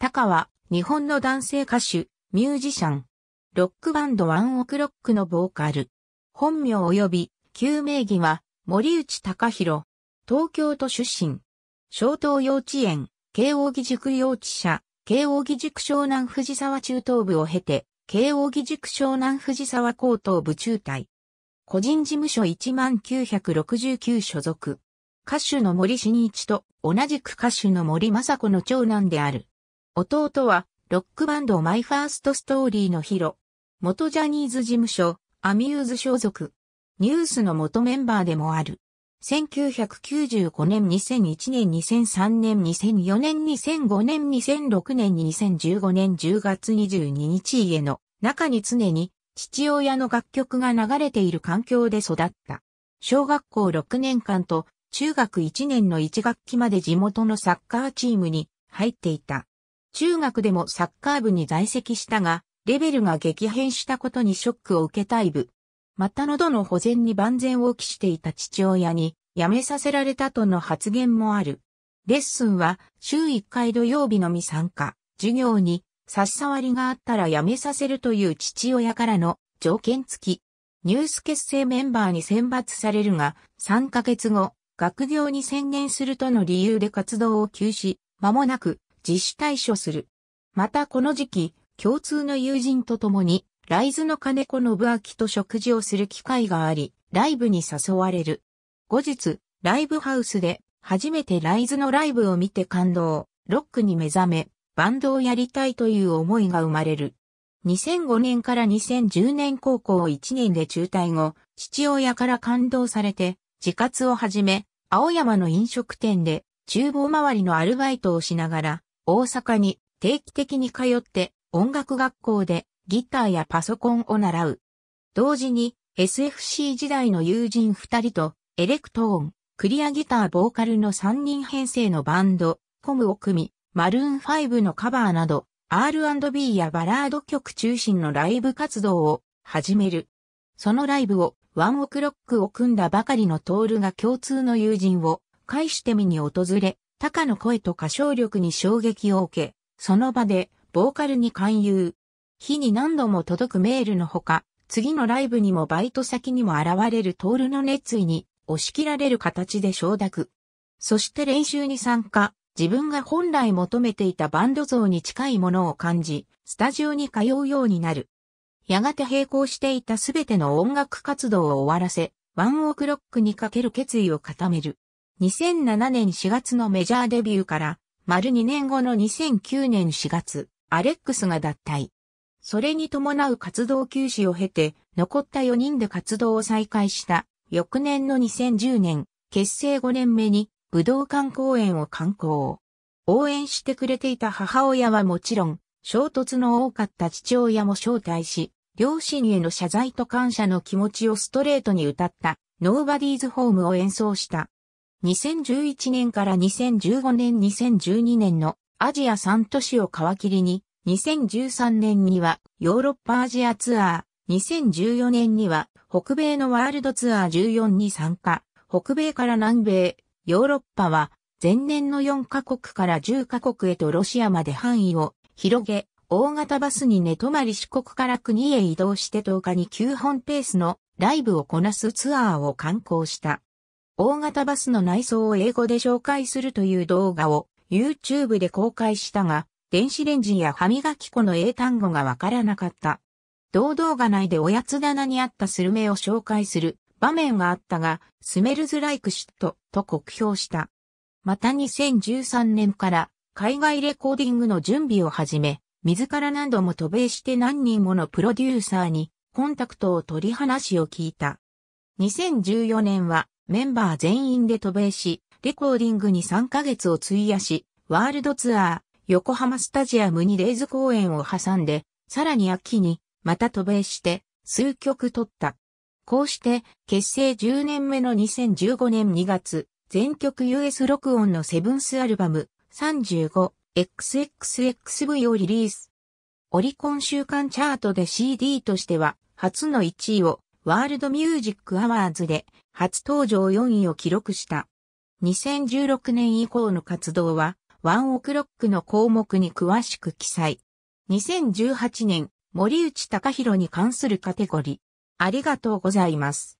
タカは、日本の男性歌手、ミュージシャン。ロックバンドワンオクロックのボーカル。本名及び、旧名義は、森内隆弘。東京都出身。小東幼稚園、慶応義塾幼稚舎、慶応義塾湘南藤沢中等部を経て、慶応義塾湘南藤沢高等部中隊。個人事務所1969所属。歌手の森新一と同じく歌手の森雅子の長男である。弟は、ロックバンドマイファーストストーリーのヒロ。元ジャニーズ事務所、アミューズ所属。ニュースの元メンバーでもある。1995年、2001年、2003年、2004年、2005年、2006年、2015年10月22日家の中に常に父親の楽曲が流れている環境で育った。小学校6年間と中学1年の1学期まで地元のサッカーチームに入っていた。中学でもサッカー部に在籍したが、レベルが激変したことにショックを受けたい部。また喉の保全に万全を期していた父親に、辞めさせられたとの発言もある。レッスンは週1回土曜日のみ参加、授業に差し障りがあったら辞めさせるという父親からの条件付き。ニュース結成メンバーに選抜されるが、3ヶ月後、学業に専念するとの理由で活動を休止、間もなく自主対処する。またこの時期、共通の友人と共に、ライズの金子信明と食事をする機会があり、ライブに誘われる。後日、ライブハウスで、初めてライズのライブを見て感動、ロックに目覚め、バンドをやりたいという思いが生まれる。2005年から2010年高校1年で中退後、父親から感動されて、自活を始め、青山の飲食店で、厨房周りのアルバイトをしながら、大阪に定期的に通って音楽学校でギターやパソコンを習う。同時に SFC 時代の友人二人とエレクトーン、クリアギターボーカルの三人編成のバンド、コムを組み、マルーン5のカバーなど R&B やバラード曲中心のライブ活動を始める。そのライブをワンオクロックを組んだばかりのトールが共通の友人を介して見に訪れ、タカの声と歌唱力に衝撃を受け、その場でボーカルに勧誘。日に何度も届くメールのほか、次のライブにもバイト先にも現れるトールの熱意に押し切られる形で承諾。そして練習に参加、自分が本来求めていたバンド像に近いものを感じ、スタジオに通うようになる。やがて並行していたすべての音楽活動を終わらせ、ワンオークロックにかける決意を固める。2007年4月のメジャーデビューから、丸2年後の2009年4月、アレックスが脱退。それに伴う活動休止を経て、残った4人で活動を再開した、翌年の2010年、結成5年目に、武道館公演を観光。応援してくれていた母親はもちろん、衝突の多かった父親も招待し、両親への謝罪と感謝の気持ちをストレートに歌った、ノーバディーズホームを演奏した。2011年から2015年2012年のアジア3都市を皮切りに、2013年にはヨーロッパアジアツアー、2014年には北米のワールドツアー14に参加、北米から南米、ヨーロッパは前年の4カ国から10カ国へとロシアまで範囲を広げ、大型バスに寝泊まり四国から国へ移動して10日に9本ペースのライブをこなすツアーを観光した。大型バスの内装を英語で紹介するという動画を YouTube で公開したが、電子レンジや歯磨き粉の英単語がわからなかった。同動画内でおやつ棚にあったスルメを紹介する場面があったが、スメルズライクシットと酷評した。また2013年から海外レコーディングの準備を始め、自ら何度も渡米して何人ものプロデューサーにコンタクトを取り話を聞いた。2014年はメンバー全員で渡米し、レコーディングに3ヶ月を費やし、ワールドツアー、横浜スタジアムにレイズ公演を挟んで、さらに秋に、また渡米して、数曲取った。こうして、結成10年目の2015年2月、全曲 US 録音のセブンスアルバム、35XXXV をリリース。オリコン週間チャートで CD としては、初の1位をワールドミュージックアワーズで初登場4位を記録した。2016年以降の活動は、ワンオクロックの項目に詳しく記載。2018年、森内隆弘に関するカテゴリー。ありがとうございます。